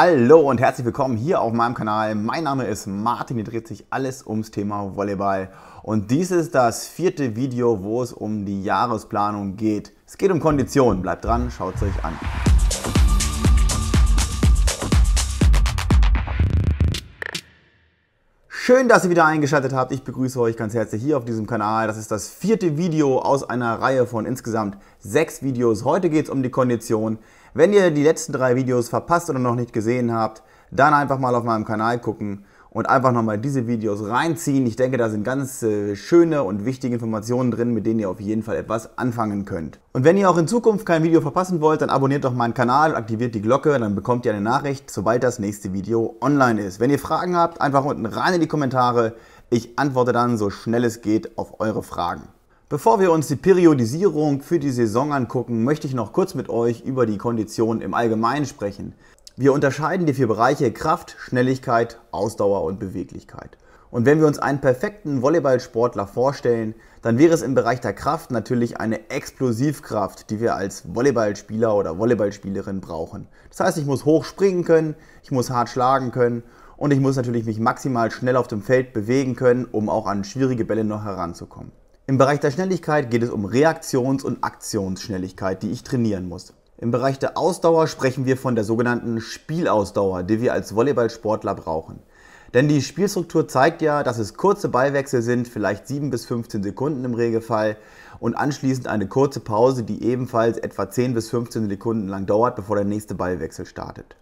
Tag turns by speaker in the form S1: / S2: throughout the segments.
S1: Hallo und herzlich willkommen hier auf meinem Kanal. Mein Name ist Martin, hier dreht sich alles ums Thema Volleyball. Und dies ist das vierte Video, wo es um die Jahresplanung geht. Es geht um Konditionen. Bleibt dran, schaut es euch an. Schön, dass ihr wieder eingeschaltet habt. Ich begrüße euch ganz herzlich hier auf diesem Kanal. Das ist das vierte Video aus einer Reihe von insgesamt sechs Videos. Heute geht es um die Kondition. Wenn ihr die letzten drei Videos verpasst oder noch nicht gesehen habt, dann einfach mal auf meinem Kanal gucken und einfach nochmal diese Videos reinziehen. Ich denke, da sind ganz äh, schöne und wichtige Informationen drin, mit denen ihr auf jeden Fall etwas anfangen könnt. Und wenn ihr auch in Zukunft kein Video verpassen wollt, dann abonniert doch meinen Kanal, aktiviert die Glocke, dann bekommt ihr eine Nachricht, sobald das nächste Video online ist. Wenn ihr Fragen habt, einfach unten rein in die Kommentare. Ich antworte dann so schnell es geht auf eure Fragen. Bevor wir uns die Periodisierung für die Saison angucken, möchte ich noch kurz mit euch über die Kondition im Allgemeinen sprechen. Wir unterscheiden die vier Bereiche Kraft, Schnelligkeit, Ausdauer und Beweglichkeit. Und wenn wir uns einen perfekten Volleyballsportler vorstellen, dann wäre es im Bereich der Kraft natürlich eine Explosivkraft, die wir als Volleyballspieler oder Volleyballspielerin brauchen. Das heißt, ich muss hoch springen können, ich muss hart schlagen können und ich muss natürlich mich maximal schnell auf dem Feld bewegen können, um auch an schwierige Bälle noch heranzukommen. Im Bereich der Schnelligkeit geht es um Reaktions- und Aktionsschnelligkeit, die ich trainieren muss. Im Bereich der Ausdauer sprechen wir von der sogenannten Spielausdauer, die wir als Volleyballsportler brauchen. Denn die Spielstruktur zeigt ja, dass es kurze Ballwechsel sind, vielleicht 7 bis 15 Sekunden im Regelfall, und anschließend eine kurze Pause, die ebenfalls etwa 10 bis 15 Sekunden lang dauert, bevor der nächste Ballwechsel startet.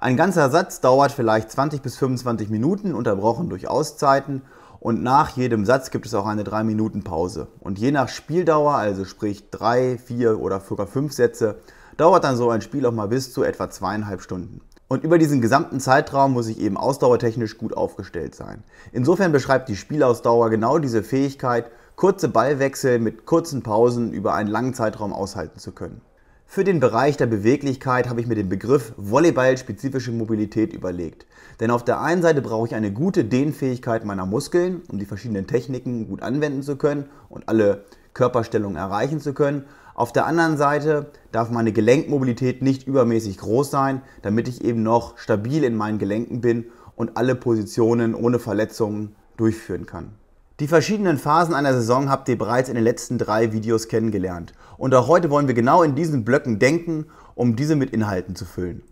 S1: Ein ganzer Satz dauert vielleicht 20 bis 25 Minuten, unterbrochen durch Auszeiten, und nach jedem Satz gibt es auch eine 3-Minuten-Pause. Und je nach Spieldauer, also sprich 3, 4 oder sogar 5 Sätze, dauert dann so ein Spiel auch mal bis zu etwa zweieinhalb Stunden. Und über diesen gesamten Zeitraum muss ich eben ausdauertechnisch gut aufgestellt sein. Insofern beschreibt die Spielausdauer genau diese Fähigkeit, kurze Ballwechsel mit kurzen Pausen über einen langen Zeitraum aushalten zu können. Für den Bereich der Beweglichkeit habe ich mir den Begriff Volleyball-spezifische Mobilität überlegt. Denn auf der einen Seite brauche ich eine gute Dehnfähigkeit meiner Muskeln, um die verschiedenen Techniken gut anwenden zu können und alle Körperstellungen erreichen zu können. Auf der anderen Seite darf meine Gelenkmobilität nicht übermäßig groß sein, damit ich eben noch stabil in meinen Gelenken bin und alle Positionen ohne Verletzungen durchführen kann. Die verschiedenen Phasen einer Saison habt ihr bereits in den letzten drei Videos kennengelernt und auch heute wollen wir genau in diesen Blöcken denken, um diese mit Inhalten zu füllen.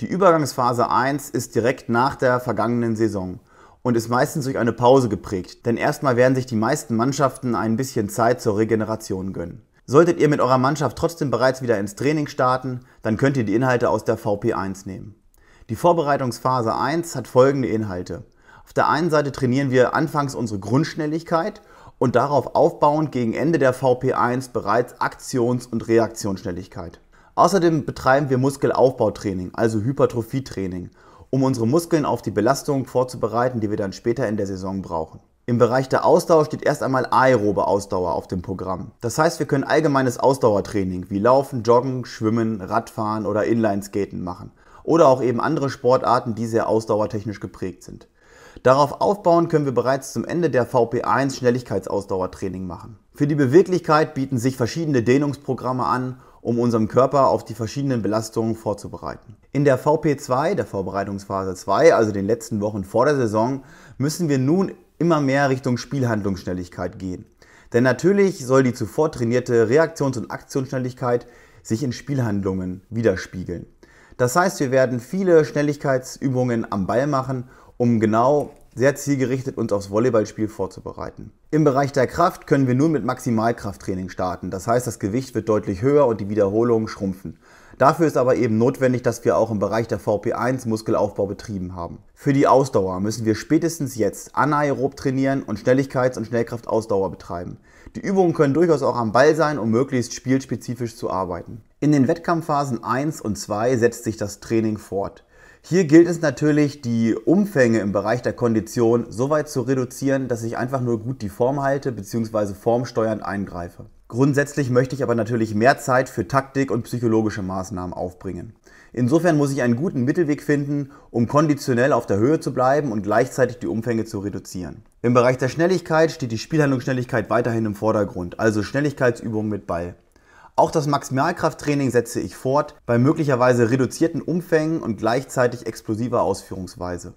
S1: Die Übergangsphase 1 ist direkt nach der vergangenen Saison und ist meistens durch eine Pause geprägt, denn erstmal werden sich die meisten Mannschaften ein bisschen Zeit zur Regeneration gönnen. Solltet ihr mit eurer Mannschaft trotzdem bereits wieder ins Training starten, dann könnt ihr die Inhalte aus der VP1 nehmen. Die Vorbereitungsphase 1 hat folgende Inhalte. Auf der einen Seite trainieren wir anfangs unsere Grundschnelligkeit und darauf aufbauend gegen Ende der VP1 bereits Aktions- und Reaktionsschnelligkeit. Außerdem betreiben wir Muskelaufbautraining, also Hypertrophietraining, um unsere Muskeln auf die Belastungen vorzubereiten, die wir dann später in der Saison brauchen. Im Bereich der Ausdauer steht erst einmal aerobe Ausdauer auf dem Programm. Das heißt, wir können allgemeines Ausdauertraining wie Laufen, Joggen, Schwimmen, Radfahren oder Inlineskaten machen. Oder auch eben andere Sportarten, die sehr ausdauertechnisch geprägt sind. Darauf aufbauen können wir bereits zum Ende der VP1 Schnelligkeitsausdauertraining machen. Für die Beweglichkeit bieten sich verschiedene Dehnungsprogramme an, um unseren Körper auf die verschiedenen Belastungen vorzubereiten. In der VP2, der Vorbereitungsphase 2, also den letzten Wochen vor der Saison, müssen wir nun immer mehr Richtung Spielhandlungsschnelligkeit gehen. Denn natürlich soll die zuvor trainierte Reaktions- und Aktionsschnelligkeit sich in Spielhandlungen widerspiegeln. Das heißt, wir werden viele Schnelligkeitsübungen am Ball machen, um genau sehr zielgerichtet uns aufs Volleyballspiel vorzubereiten. Im Bereich der Kraft können wir nun mit Maximalkrafttraining starten. Das heißt, das Gewicht wird deutlich höher und die Wiederholungen schrumpfen. Dafür ist aber eben notwendig, dass wir auch im Bereich der VP1 Muskelaufbau betrieben haben. Für die Ausdauer müssen wir spätestens jetzt anaerob trainieren und Schnelligkeits- und Schnellkraftausdauer betreiben. Die Übungen können durchaus auch am Ball sein, um möglichst spielspezifisch zu arbeiten. In den Wettkampfphasen 1 und 2 setzt sich das Training fort. Hier gilt es natürlich, die Umfänge im Bereich der Kondition so weit zu reduzieren, dass ich einfach nur gut die Form halte bzw. formsteuernd eingreife. Grundsätzlich möchte ich aber natürlich mehr Zeit für Taktik und psychologische Maßnahmen aufbringen. Insofern muss ich einen guten Mittelweg finden, um konditionell auf der Höhe zu bleiben und gleichzeitig die Umfänge zu reduzieren. Im Bereich der Schnelligkeit steht die Spielhandlungsschnelligkeit weiterhin im Vordergrund, also Schnelligkeitsübungen mit Ball. Auch das Maximalkrafttraining setze ich fort bei möglicherweise reduzierten Umfängen und gleichzeitig explosiver Ausführungsweise.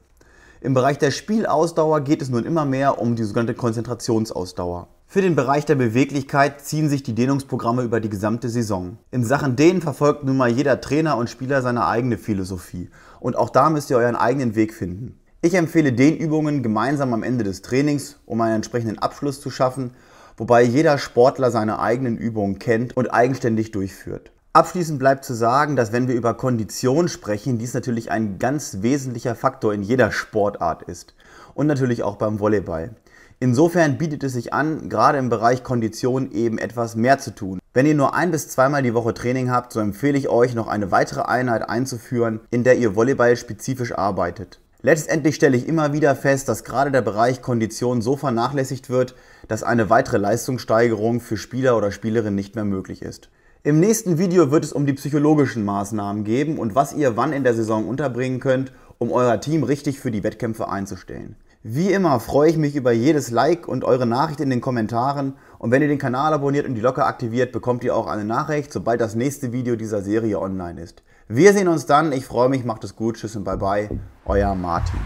S1: Im Bereich der Spielausdauer geht es nun immer mehr um die sogenannte Konzentrationsausdauer. Für den Bereich der Beweglichkeit ziehen sich die Dehnungsprogramme über die gesamte Saison. In Sachen Dehnen verfolgt nun mal jeder Trainer und Spieler seine eigene Philosophie. Und auch da müsst ihr euren eigenen Weg finden. Ich empfehle Dehnübungen gemeinsam am Ende des Trainings, um einen entsprechenden Abschluss zu schaffen wobei jeder Sportler seine eigenen Übungen kennt und eigenständig durchführt. Abschließend bleibt zu sagen, dass wenn wir über Kondition sprechen, dies natürlich ein ganz wesentlicher Faktor in jeder Sportart ist und natürlich auch beim Volleyball. Insofern bietet es sich an, gerade im Bereich Kondition eben etwas mehr zu tun. Wenn ihr nur ein bis zweimal die Woche Training habt, so empfehle ich euch noch eine weitere Einheit einzuführen, in der ihr Volleyball spezifisch arbeitet. Letztendlich stelle ich immer wieder fest, dass gerade der Bereich Kondition so vernachlässigt wird, dass eine weitere Leistungssteigerung für Spieler oder Spielerinnen nicht mehr möglich ist. Im nächsten Video wird es um die psychologischen Maßnahmen geben und was ihr wann in der Saison unterbringen könnt, um euer Team richtig für die Wettkämpfe einzustellen. Wie immer freue ich mich über jedes Like und eure Nachricht in den Kommentaren und wenn ihr den Kanal abonniert und die Glocke aktiviert, bekommt ihr auch eine Nachricht, sobald das nächste Video dieser Serie online ist. Wir sehen uns dann. Ich freue mich, macht es gut. Tschüss und bye bye. Euer Martin.